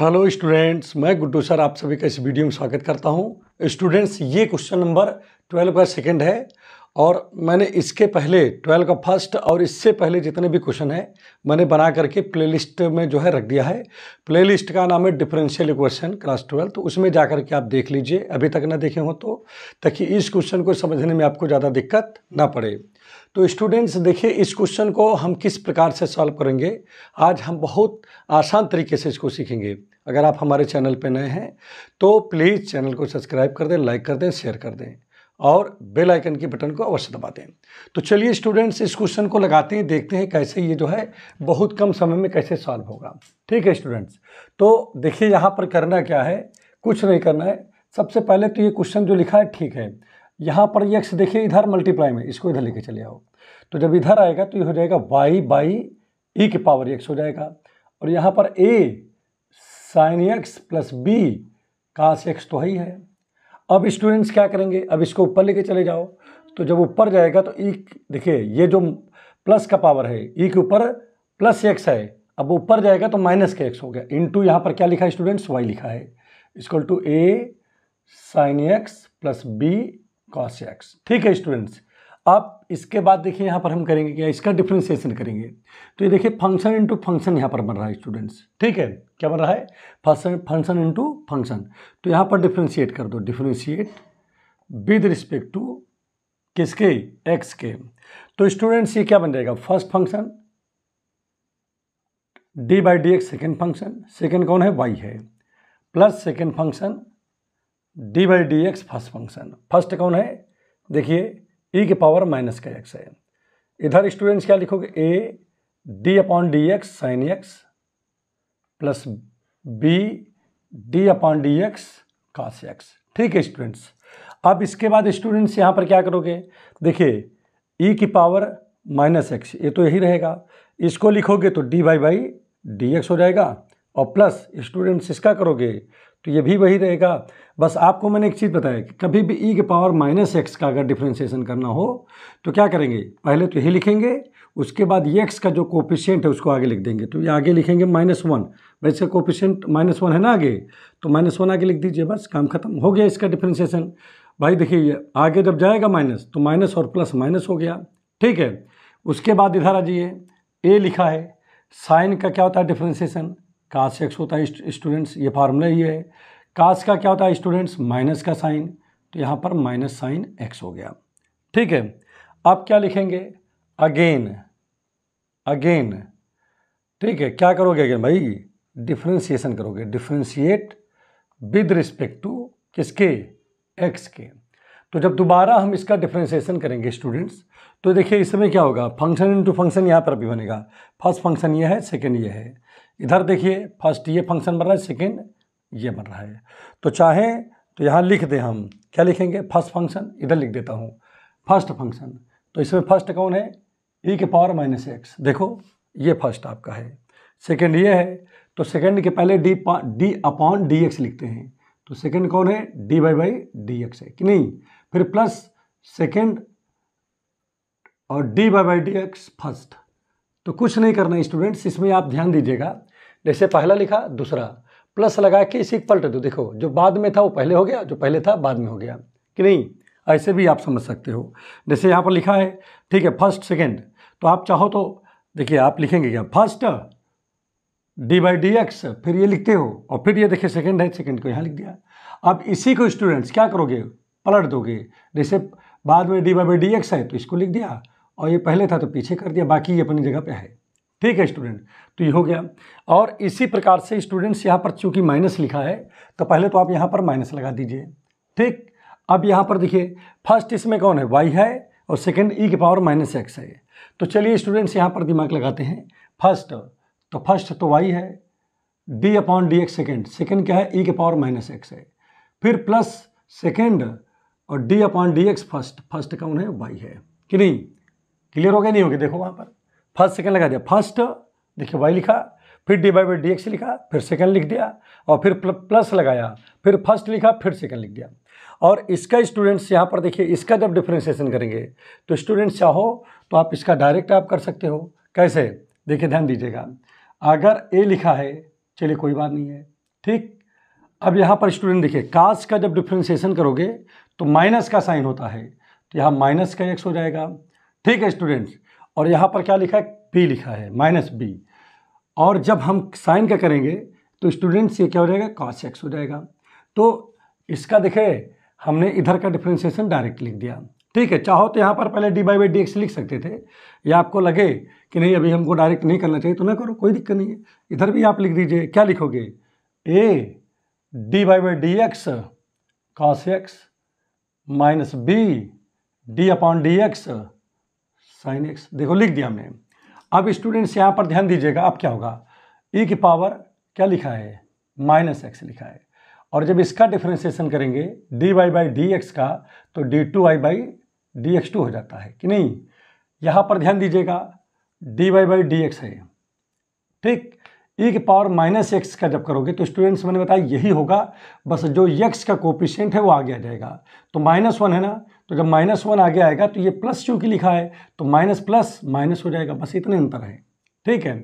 hello students मैं Guddu sir आप सभी का इस वीडियो में स्वागत करता हूं स्टूडेंट्स ये क्वेश्चन नंबर ट्वेल्व का सेकंड है और मैंने इसके पहले ट्वेल्व का फर्स्ट और इससे पहले जितने भी क्वेश्चन हैं मैंने बना करके प्लेलिस्ट में जो है रख दिया है प्लेलिस्ट का नाम है डिफरेंशियल इक्वेशन क्लास ट्वेल्व तो उसमें जा करके आप देख लीजिए अभी तक ना देखे हों तो ताकि इस क्वेश्चन को समझने में आपको ज़्यादा दिक्कत ना पड़े तो स्टूडेंट्स देखिए इस क्वेश्चन को हम किस प्रकार से सॉल्व करेंगे आज हम बहुत आसान तरीके से इसको सीखेंगे अगर आप हमारे चैनल पर नए हैं तो प्लीज़ चैनल को सब्सक्राइब कर दें लाइक कर दें शेयर कर दें और बेल आइकन के बटन को अवश्य दबा दें तो चलिए स्टूडेंट्स इस क्वेश्चन को लगाते हैं देखते हैं कैसे ये जो है बहुत कम समय में कैसे सॉल्व होगा ठीक है स्टूडेंट्स तो देखिए यहाँ पर करना क्या है कुछ नहीं करना है सबसे पहले तो ये क्वेश्चन जो लिखा है ठीक है यहाँ पर ये एक्स देखिए इधर मल्टीप्लाई में इसको इधर लेके चले आओ तो जब इधर आएगा तो ये हो जाएगा वाई बाई ई के पावर एक्स हो जाएगा और यहाँ पर A sine x plus B cos X तो ही है अब स्टूडेंट्स क्या करेंगे अब इसको ऊपर लेके चले जाओ तो जब ऊपर जाएगा तो ई e देखिए ये जो प्लस का पावर है ई e के ऊपर प्लस एक्स है अब ऊपर जाएगा तो माइनस के एक्स हो गया इन टू यहाँ पर क्या लिखा है स्टूडेंट्स वाई लिखा है is equal to A sine x plus B cos x ठीक है स्टूडेंट्स अब इसके बाद देखिए यहाँ पर हम करेंगे क्या इसका डिफ्रेंसिएशन करेंगे तो ये देखिए फंक्शन इंटू फंक्शन यहाँ पर बन रहा है स्टूडेंट्स ठीक है क्या बन रहा है फंक्शन फंक्शन इंटू फंक्शन तो यहाँ पर डिफ्रेंशिएट कर दो डिफ्रेंशिएट विद रिस्पेक्ट टू किसके एक्स के तो स्टूडेंट्स ये क्या बन जाएगा first function d by d x second function second कौन है वाई है plus second function d by d x first function first कौन है देखिए ई e के पावर माइनस का एक्स है इधर स्टूडेंट्स क्या लिखोगे a d upon d x sine x plus b d upon d x cos x ठीक है स्टूडेंट्स अब इसके बाद स्टूडेंट्स यहाँ पर क्या करोगे देखिए ई e की पावर माइनस एक्स ये तो यही रहेगा इसको लिखोगे तो d by by d x हो जाएगा और प्लस स्टूडेंट्स इसका करोगे तो ये भी वही रहेगा बस आपको मैंने एक चीज़ बताया कि कभी भी ई e के पावर माइनस एक्स का अगर डिफ्रेंसिएशन करना हो तो क्या करेंगे पहले तो यही लिखेंगे उसके बाद ये एक्स का जो कोपिशेंट है उसको आगे लिख देंगे तो ये आगे लिखेंगे माइनस वन भाई इसका कोपिशेंट माइनस वन है ना आगे तो माइनस वन आगे लिख दीजिए बस काम खत्म हो गया इसका डिफ्रेंसिएशन भाई देखिए आगे जब जाएगा माइनस तो माइनस और प्लस माइनस हो गया ठीक है उसके बाद इधर आ जाइए ए लिखा है साइन का क्या होता है डिफ्रेंसिएशन कास एक्स होता है स्टूडेंट्स ये फार्मूला ही है कास का क्या होता है स्टूडेंट्स माइनस का साइन तो यहाँ पर माइनस साइन एक्स हो गया ठीक है अब क्या लिखेंगे अगेन अगेन ठीक है क्या करोगे अगेन भाई डिफ्रेंसिएशन करोगे डिफ्रेंशिएट विद रिस्पेक्ट टू किसके एक्स के तो जब दोबारा हम इसका डिफ्रेंसिएशन करेंगे स्टूडेंट्स तो देखिए इसमें क्या होगा फंक्शन इनटू फंक्शन यहाँ पर भी बनेगा फर्स्ट फंक्शन ये है सेकेंड ये है इधर देखिए फर्स्ट ये फंक्शन बन रहा है सेकेंड ये बन रहा है तो चाहें तो यहाँ लिख दें हम क्या लिखेंगे फर्स्ट फंक्शन इधर लिख देता हूँ फर्स्ट फंक्शन तो इसमें फर्स्ट कौन है ई के पावर माइनस एक्स देखो ये फर्स्ट आपका है सेकेंड ये है तो सेकेंड के पहले डी पा डी अपॉन डी एक्स लिखते हैं तो सेकेंड कौन है d by by d x है कि नहीं फिर प्लस सेकेंड और d by by d x first तो कुछ नहीं करना स्टूडेंट्स इसमें आप ध्यान दीजिएगा जैसे पहला लिखा दूसरा प्लस लगा के इसी पलट दो देखो जो बाद में था वो पहले हो गया जो पहले था बाद में हो गया कि नहीं ऐसे भी आप समझ सकते हो जैसे यहाँ पर लिखा है ठीक है फर्स्ट सेकेंड तो आप चाहो तो देखिए आप लिखेंगे क्या first d by d x फिर ये लिखते हो और फिर ये देखिए सेकेंड है सेकेंड को यहाँ लिख दिया अब इसी को स्टूडेंट्स क्या करोगे पलट दोगे जैसे बाद में डी बाई डी एक्स है तो इसको लिख दिया और ये पहले था तो पीछे कर दिया बाकी ये अपनी जगह पे है ठीक है स्टूडेंट तो ये हो गया और इसी प्रकार से स्टूडेंट्स यहाँ पर चूंकि माइनस लिखा है तो पहले तो आप यहाँ पर माइनस लगा दीजिए ठीक अब यहाँ पर देखिए फर्स्ट इसमें कौन है वाई है और सेकेंड ई e के पावर माइनस एक्स है तो चलिए स्टूडेंट्स यहाँ पर दिमाग लगाते हैं फर्स्ट तो फर्स्ट तो वाई है d upon d x second second क्या है ई e के पावर माइनस एक्स है फिर प्लस सेकेंड और d upon d x first first कौन है वाई है कि नहीं क्लियर हो गया नहीं हो गया देखो वहाँ पर फर्स्ट सेकेंड लगा दिया फर्स्ट देखिए वाई लिखा फिर डी बाई डी एक्स लिखा फिर सेकंड लिख दिया और फिर प्लस लगाया फिर फर्स्ट लिखा फिर सेकंड लिख दिया और इसका स्टूडेंट्स यहाँ पर देखिए इसका जब डिफ्रेंसिएशन करेंगे तो स्टूडेंट्स चाहो तो आप इसका डायरेक्ट आप कर सकते हो कैसे देखिए ध्यान दीजिएगा अगर ए लिखा है चलिए कोई बात नहीं है ठीक अब यहाँ पर स्टूडेंट देखिए कास्ट का जब डिफ्रेंसिएशन करोगे तो माइनस का साइन होता है तो यहाँ माइनस का एक्स हो जाएगा ठीक है स्टूडेंट्स और यहाँ पर क्या लिखा है पी लिखा है माइनस बी और जब हम साइन का करेंगे तो स्टूडेंट्स ये क्या हो जाएगा कॉस एक्स हो जाएगा तो इसका देखे हमने इधर का डिफ्रेंसिएशन डायरेक्ट लिख दिया ठीक है चाहो तो यहाँ पर पहले d by by d x लिख सकते थे या आपको लगे कि नहीं अभी हमको डायरेक्ट नहीं करना चाहिए तो ना करो कोई दिक्कत नहीं है इधर भी आप लिख दीजिए क्या लिखोगे a d by by d x cos x minus b d upon d x sine x देखो लिख दिया हमने अब स्टूडेंट्स यहाँ पर ध्यान दीजिएगा अब क्या होगा ई e की पावर क्या लिखा है माइनस एक्स लिखा है और जब इसका डिफ्रेंसिएशन करेंगे d y by d x का तो d two y by d x two हो जाता है कि नहीं यहाँ पर ध्यान दीजिएगा d y by d x है ठीक ई के पावर माइनस एक्स का जब करोगे तो स्टूडेंट्स मैंने बताया यही होगा बस जो यक्स का कोपिशेंट है वो आगे आ जाएगा तो माइनस वन है ना तो जब माइनस वन आगे आएगा तो ये प्लस की लिखा है तो माइनस प्लस माइनस हो जाएगा बस इतने अंतर है ठीक है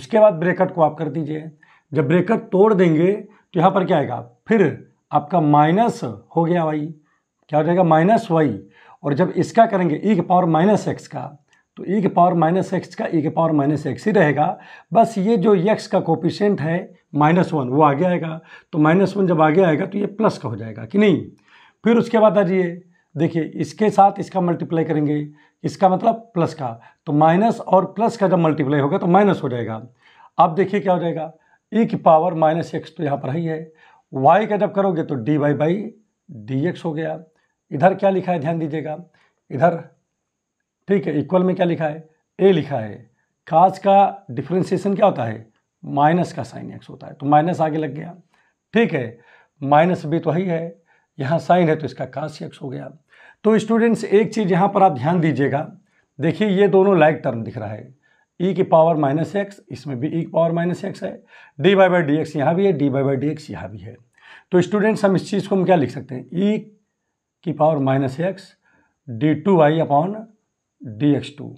उसके बाद ब्रेकट को आप कर दीजिए जब ब्रेकट तोड़ देंगे तो यहाँ पर क्या आएगा फिर आपका माइनस हो गया वाई क्या हो जाएगा माइनस वाई और जब इसका करेंगे ई के पावर माइनस एक्स का तो ई e के पावर माइनस एक्स का ई e के पावर माइनस एक्स ही रहेगा बस ये जो यक्स का कोपिशेंट है माइनस वन वो आगे आएगा तो माइनस वन जब आगे आएगा तो ये प्लस का हो जाएगा कि नहीं फिर उसके बाद आ जाइए देखिए इसके साथ इसका मल्टीप्लाई करेंगे इसका मतलब प्लस का तो माइनस और प्लस का जब मल्टीप्लाई होगा तो माइनस हो जाएगा अब देखिए क्या हो जाएगा ई e की पावर माइनस एक्स तो यहाँ पर ही है वाई का जब करोगे तो d y by d x हो गया इधर क्या लिखा है ध्यान दीजिएगा इधर ठीक है इक्वल में क्या लिखा है ए लिखा है काज का डिफ्रेंसिएशन क्या होता है माइनस का साइन एक्स होता है तो माइनस आगे लग गया ठीक है माइनस भी तो ही है यहाँ साइन है तो इसका काज एक्स हो गया तो स्टूडेंट्स एक चीज़ यहाँ पर आप ध्यान दीजिएगा देखिए ये दोनों लाइक टर्म दिख रहा है ई e की पावर माइनस एक्स इसमें भी ई e की पावर माइनस एक्स है d by by d x यहाँ भी है d by by d x यहाँ भी है तो स्टूडेंट्स हम इस चीज़ को हम क्या लिख सकते हैं ई e की power minus x d two y upon d x two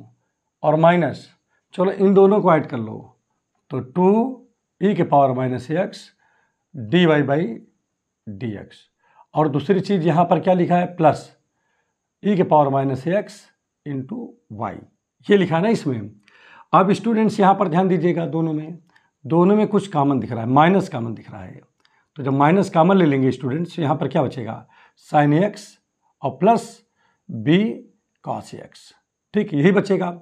और माइनस चलो इन दोनों को ऐड कर लो तो टू ई e के power minus x d y by d x और दूसरी चीज़ यहाँ पर क्या लिखा है प्लस ई e के power minus x into y ये लिखा ना इसमें अब स्टूडेंट्स यहाँ पर ध्यान दीजिएगा दोनों में दोनों में कुछ कामन दिख रहा है माइनस कामन दिख रहा है तो जब माइनस कामन ले लेंगे स्टूडेंट्स तो यहाँ पर क्या बचेगा साइन एक्स और प्लस बी कॉस एक्स ठीक यही बचेगा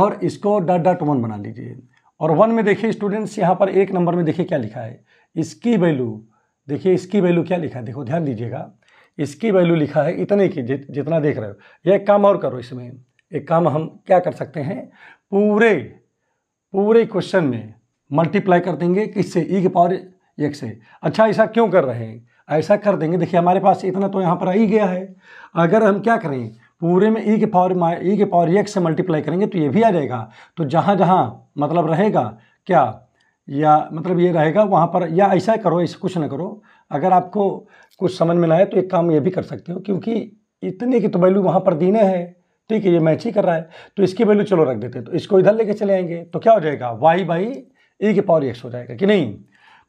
और इसको डॉट डॉट वन बना लीजिए और वन में देखिए स्टूडेंट्स यहाँ पर एक नंबर में देखिए क्या लिखा है इसकी वैल्यू देखिए इसकी वैल्यू क्या लिखा है देखो ध्यान दीजिएगा इसकी वैल्यू लिखा है इतने की जित, जितना देख रहे हो यह एक काम और करो इसमें एक काम हम क्या कर सकते हैं पूरे पूरे क्वेश्चन में मल्टीप्लाई कर देंगे किससे ई e के पावर एक से अच्छा ऐसा क्यों कर रहे हैं ऐसा कर देंगे देखिए हमारे पास इतना तो यहाँ पर आ ही गया है अगर हम क्या करें पूरे में ई के पावर ई के पावर एक से मल्टीप्लाई करेंगे तो ये भी आ जाएगा तो जहाँ जहाँ मतलब रहेगा क्या या मतलब ये रहेगा वहाँ पर या ऐसा करो ऐसे कुछ ना करो अगर आपको कुछ समझ में लाए आए तो एक काम ये भी कर सकते हो क्योंकि इतने की तो वैल्यू वहाँ पर दीने है ठीक है ये मैच ही कर रहा है तो इसकी वैल्यू चलो रख देते हैं तो इसको इधर लेके चले आएंगे तो क्या हो जाएगा वाई बाई ई के पावर एक्स हो जाएगा कि नहीं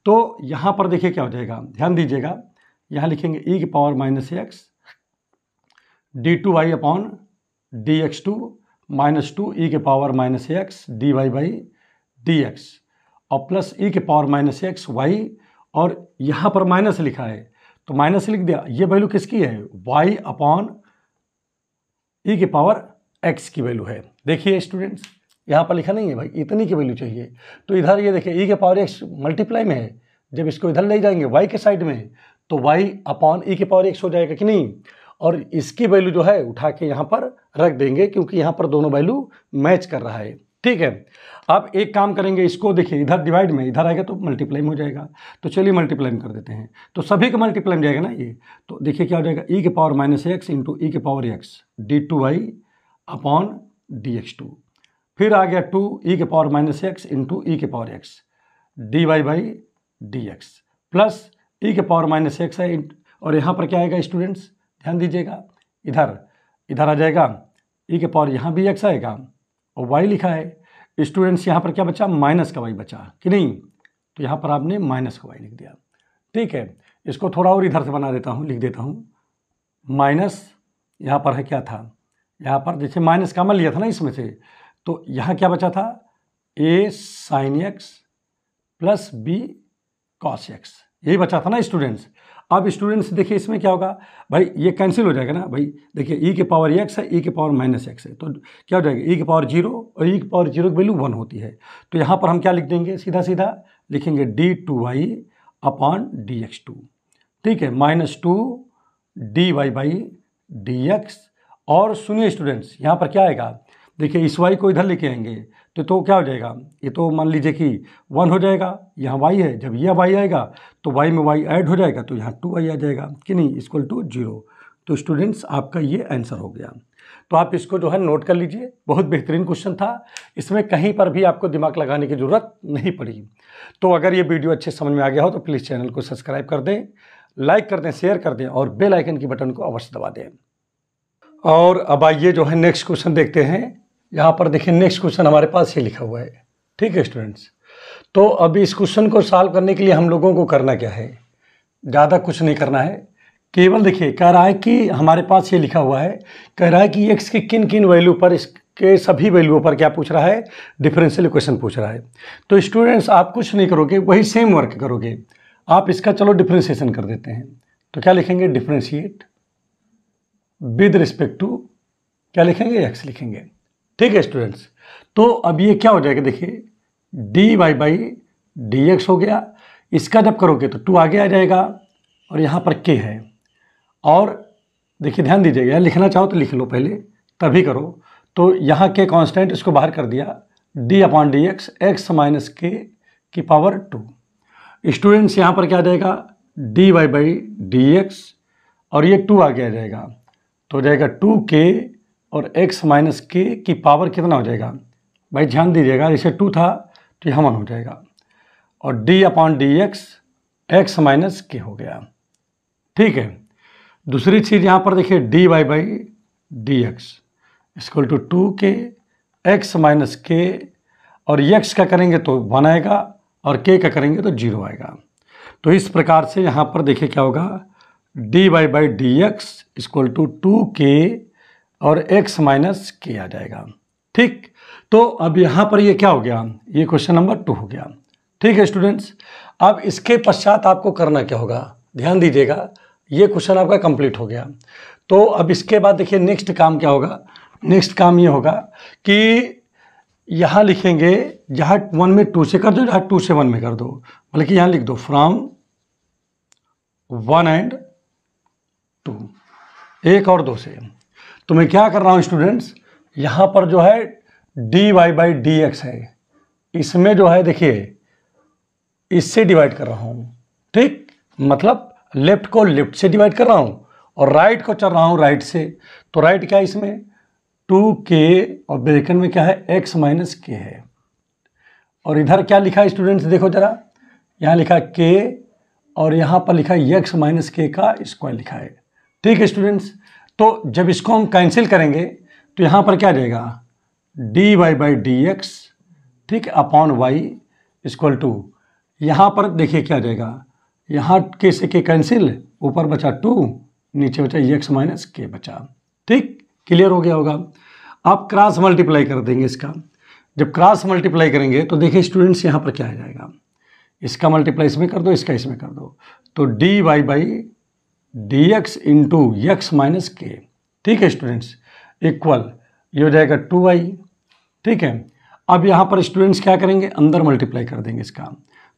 तो यहाँ पर देखिए क्या हो जाएगा ध्यान दीजिएगा यहाँ लिखेंगे ई के power minus x d two y upon d x two minus two e के power minus x d y by d x और प्लस ई के पावर माइनस एक्स वाई और यहाँ पर माइनस लिखा है तो माइनस लिख दिया ये वैल्यू किसकी है वाई अपॉन ई के पावर एक्स की वैल्यू है देखिए स्टूडेंट्स यहाँ पर लिखा नहीं है भाई इतनी की वैल्यू चाहिए तो इधर ये देखिए ई के पावर एक्स मल्टीप्लाई में है जब इसको इधर ले जाएंगे वाई के साइड में तो वाई अपॉन ई के पावर एक्स हो जाएगा कि नहीं और इसकी वैल्यू जो है उठा के यहाँ पर रख देंगे क्योंकि यहाँ पर दोनों वैल्यू मैच कर रहा है ठीक है आप एक काम करेंगे इसको देखिए इधर डिवाइड में इधर आएगा तो मल्टीप्लाई में हो जाएगा तो चलिए मल्टीप्लाई कर देते हैं तो सभी का मल्टीप्लाई जाएगा ना ये तो देखिए क्या हो जाएगा ई के power minus x into e के power x d two y upon d x two फिर आ गया टू ई के power minus x into e के power x d y by d x plus e के power minus x है और यहाँ पर क्या आएगा स्टूडेंट्स ध्यान दीजिएगा इधर इधर आ जाएगा ई e के पावर यहाँ भी एक्स आएगा और वाई लिखा है स्टूडेंट्स यहाँ पर क्या बचा माइनस का वाई बचा कि नहीं तो यहाँ पर आपने माइनस का वाई लिख दिया ठीक है इसको थोड़ा और इधर से बना देता हूँ लिख देता हूँ माइनस यहाँ पर है क्या था यहाँ पर जैसे माइनस कामन लिया था ना इसमें से तो यहाँ क्या बचा था a sine x plus B cos x यही बचा था ना स्टूडेंट्स अब स्टूडेंट्स देखिए इसमें क्या होगा भाई ये कैंसिल हो जाएगा ना भाई देखिए ई के पावर एक्स है ई के पावर माइनस एक्स है तो क्या हो जाएगा ई के पावर जीरो और ई के पावर जीरो की वैल्यू वन होती है तो यहाँ पर हम क्या लिख देंगे सीधा सीधा लिखेंगे d two y upon d x two ठीक है minus two d y by d x और सुनिए स्टूडेंट्स यहाँ पर क्या आएगा देखिए इस वाई को इधर लेके आएंगे तो तो क्या हो जाएगा ये तो मान लीजिए कि वन हो जाएगा यहाँ वाई है जब यह वाई आएगा तो वाई में वाई ऐड हो जाएगा तो यहाँ टू वाई आ जाएगा कि नहीं इसक्वल टू जीरो तो स्टूडेंट्स आपका ये आंसर हो गया तो आप इसको जो है नोट कर लीजिए बहुत बेहतरीन क्वेश्चन था इसमें कहीं पर भी आपको दिमाग लगाने की ज़रूरत नहीं पड़ी तो अगर ये वीडियो अच्छे समझ में आ गया हो तो प्लीज़ चैनल को सब्सक्राइब कर दें लाइक कर दें शेयर कर दें और बेल आइकन की बटन को अवश्य दबा दें और अब आइए जो है नेक्स्ट क्वेश्चन देखते हैं यहाँ पर देखिए नेक्स्ट क्वेश्चन हमारे पास ये लिखा हुआ है ठीक है स्टूडेंट्स तो अभी इस क्वेश्चन को सॉल्व करने के लिए हम लोगों को करना क्या है ज़्यादा कुछ नहीं करना है केवल देखिए कह रहा है कि हमारे पास ये लिखा हुआ है कह रहा है कि एक्स के किन किन वैल्यू पर इसके सभी वैल्यूओं पर क्या पूछ रहा है डिफरेंशियल इक्वेशन पूछ रहा है तो स्टूडेंट्स आप कुछ नहीं करोगे वही सेम वर्क करोगे आप इसका चलो डिफ्रेंसिएशन कर देते हैं तो क्या लिखेंगे डिफ्रेंशिएट विद रिस्पेक्ट टू क्या लिखेंगे एक्स लिखेंगे ठीक है स्टूडेंट्स तो अब ये क्या हो जाएगा देखिए d y by d x हो गया इसका जब करोगे तो टू आगे आ जाएगा और यहाँ पर के है और देखिए ध्यान दीजिएगा लिखना चाहो तो लिख लो पहले तभी करो तो यहाँ के कांस्टेंट इसको बाहर कर दिया d upon d x x minus k की पावर टू स्टूडेंट्स यहाँ पर क्या आ जाएगा d y by d x और ये टू आगे आ जाएगा तो हो जाएगा टू के और x माइनस के की पावर कितना हो जाएगा भाई ध्यान दीजिएगा जैसे टू था तो यह वन हो जाएगा और d upon d x x minus k हो गया ठीक है दूसरी चीज़ यहाँ पर देखिए d y by d x equal to two k x minus k और x का करेंगे तो वन आएगा और के का करेंगे तो जीरो आएगा तो इस प्रकार से यहाँ पर देखिए क्या होगा d y by d x equal to two k और x माइनस के आ जाएगा ठीक तो अब यहाँ पर ये क्या हो गया ये क्वेश्चन नंबर टू हो गया ठीक है स्टूडेंट्स अब इसके पश्चात आपको करना क्या होगा ध्यान दीजिएगा ये क्वेश्चन आपका कंप्लीट हो गया तो अब इसके बाद देखिए नेक्स्ट काम क्या होगा नेक्स्ट काम ये होगा कि यहाँ लिखेंगे जहाँ वन में टू से कर दो जहाँ टू से वन में कर दो बल्कि यहाँ लिख दो फ्रॉम वन एंड टू एक और दो से तो मैं क्या कर रहा हूँ स्टूडेंट्स यहाँ पर जो है d y by d x है इसमें जो है देखिए इससे डिवाइड कर रहा हूँ ठीक मतलब लेफ्ट को लेफ्ट से डिवाइड कर रहा हूँ और राइट को चल रहा हूँ राइट से तो राइट क्या है इसमें टू के और ब्रेकन में क्या है एक्स माइनस के है और इधर क्या लिखा है स्टूडेंट्स देखो ज़रा यहाँ लिखा के और यहाँ पर लिखा है यक्स माइनस के का स्क्वायर लिखा है ठीक है स्टूडेंट्स तो जब इसको हम कैंसिल करेंगे तो यहाँ पर क्या रहेगा d y by d x ठीक अपॉन वाई इक्वल टू यहाँ पर देखिए क्या रहेगा यहाँ के से के कैंसिल ऊपर बचा टू नीचे बचा एक्स माइनस के बचा ठीक क्लियर हो गया होगा आप क्रॉस मल्टीप्लाई कर देंगे इसका जब क्रॉस मल्टीप्लाई करेंगे तो देखिए स्टूडेंट्स यहाँ पर क्या आ जाएगा इसका मल्टीप्लाई इसमें कर दो इसका इसमें कर दो तो d y by d x into x minus k ठीक है स्टूडेंट्स इक्वल ये हो जाएगा टू वाई ठीक है अब यहाँ पर स्टूडेंट्स क्या करेंगे अंदर मल्टीप्लाई कर देंगे इसका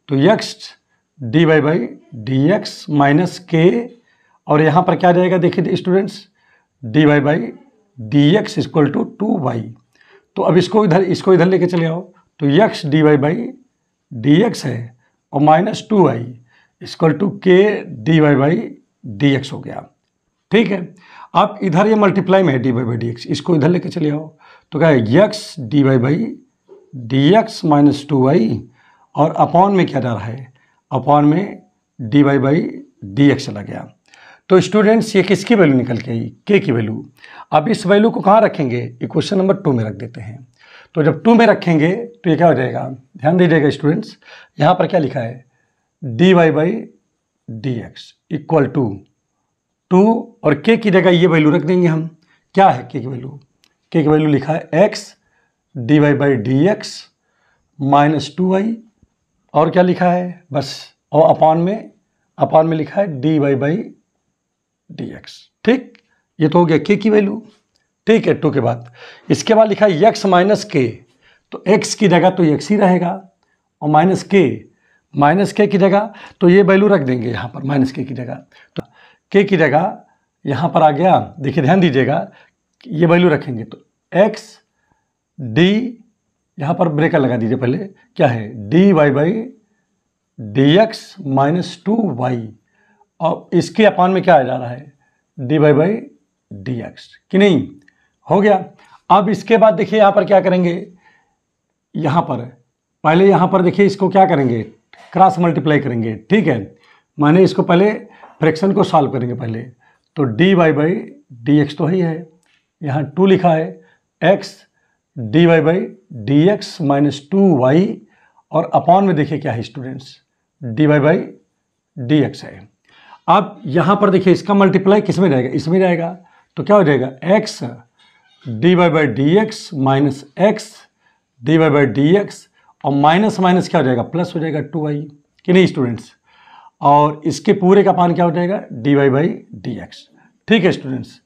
तो x d y by d x minus k और यहाँ पर क्या जाएगा देखिए स्टूडेंट्स d y by d x equal to two y तो अब इसको इधर इसको इधर लेके चले आओ तो x d y by d x है और minus two y equal to k d y by d x हो गया ठीक है आप इधर ये मल्टीप्लाई में है d y by d x इसको इधर लेके चले आओ तो क्या है x d y by d x minus two y और अपॉन में क्या जा रहा है अपॉन में d y by d x चला गया तो स्टूडेंट्स ये किसकी वैल्यू निकल के आई के की वैल्यू अब इस वैल्यू को कहाँ रखेंगे इक्वेशन नंबर टू में रख देते हैं तो जब टू में रखेंगे तो ये क्या हो जाएगा ध्यान दीजिएगा स्टूडेंट्स यहाँ पर क्या लिखा है d y by d x equal to two और के की जगह ये वैल्यू रख देंगे हम क्या है के की वैल्यू के की वैल्यू लिखा है x d y by d x minus two y और क्या लिखा है बस और अपान में अपान में लिखा है d y by d x ठीक ये तो हो गया के की वैल्यू ठीक है टू के बाद इसके बाद लिखा है एक्स माइनस के तो एक्स की जगह तो एक्स ही रहेगा और माइनस के माइनस के की जगह तो ये वैल्यू रख देंगे यहाँ पर माइनस के की जगह तो के की जगह यहाँ पर आ गया देखिए ध्यान दीजिएगा ये वैल्यू रखेंगे तो एक्स डी यहाँ पर ब्रेकर लगा दीजिए पहले क्या है d y by d x minus two y और इसके अपान में क्या आ जा रहा है d y by d x कि नहीं हो गया अब इसके बाद देखिए यहाँ पर क्या करेंगे यहाँ पर पहले यहाँ पर देखिए इसको क्या करेंगे क्रॉस मल्टीप्लाई करेंगे ठीक है माने इसको पहले फ्रैक्शन को सॉल्व करेंगे पहले तो d y by d x तो ही है यहाँ टू लिखा है x d y by d x minus two y और अपॉन में देखिए क्या है students d y by d x है अब यहाँ पर देखिए इसका मल्टीप्लाई किस में जाएगा इसमें जाएगा तो क्या हो जाएगा x d y by d x minus x d y by d x और माइनस माइनस क्या हो जाएगा प्लस हो जाएगा टू आई कि नहीं स्टूडेंट्स और इसके पूरे का पान क्या हो जाएगा d y by d x ठीक है स्टूडेंट्स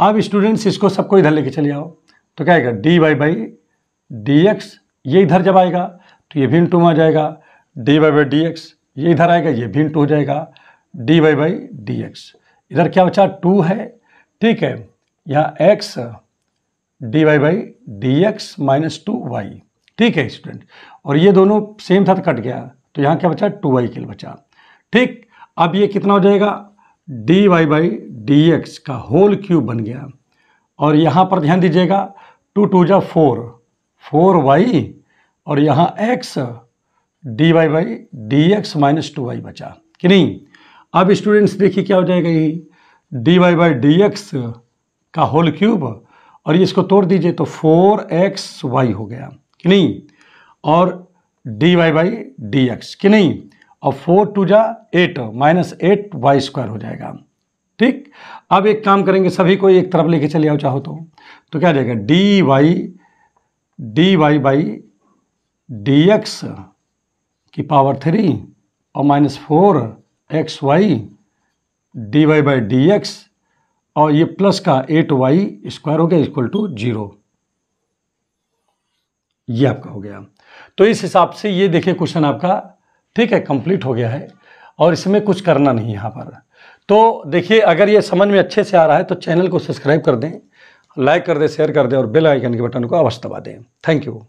अब स्टूडेंट्स इसको सबको इधर लेके चले आओ तो क्या आएगा d y by d x ये इधर जब आएगा तो ये भी इंटू में आ जाएगा d y by d x ये इधर आएगा ये भी इंटू हो जाएगा d y by d x इधर क्या बचा टू है ठीक है यहाँ x d y by d x minus two y ठीक है स्टूडेंट और ये दोनों सेम साथ कट गया तो यहाँ क्या बचा टू वाई के बचा ठीक अब ये कितना हो जाएगा d y by d x का होल क्यूब बन गया और यहाँ पर ध्यान दीजिएगा टू टू जा फोर फोर वाई और यहाँ x d y by d x minus two y बचा कि नहीं अब स्टूडेंट्स देखिए क्या हो जाएगा यही d y by d x का होल क्यूब और ये इसको तोड़ दीजिए तो फोर एक्स वाई हो गया कि नहीं और d y by d x कि नहीं और फोर टू जा eight minus eight y square हो जाएगा ठीक अब एक काम करेंगे सभी को एक तरफ लेके चले आओ चाहो तो तो क्या जाएगा d y d y by d x की पावर थ्री और minus four x y d y by d x और ये प्लस का एट वाई स्क्वायर हो गया इक्वल टू जीरो ये आपका हो गया तो इस हिसाब से ये देखिए क्वेश्चन आपका ठीक है कंप्लीट हो गया है और इसमें कुछ करना नहीं यहाँ पर तो देखिए अगर ये समझ में अच्छे से आ रहा है तो चैनल को सब्सक्राइब कर दें लाइक कर दें शेयर कर दें और बेल आइकन के बटन को अवश्य दबा दें थैंक यू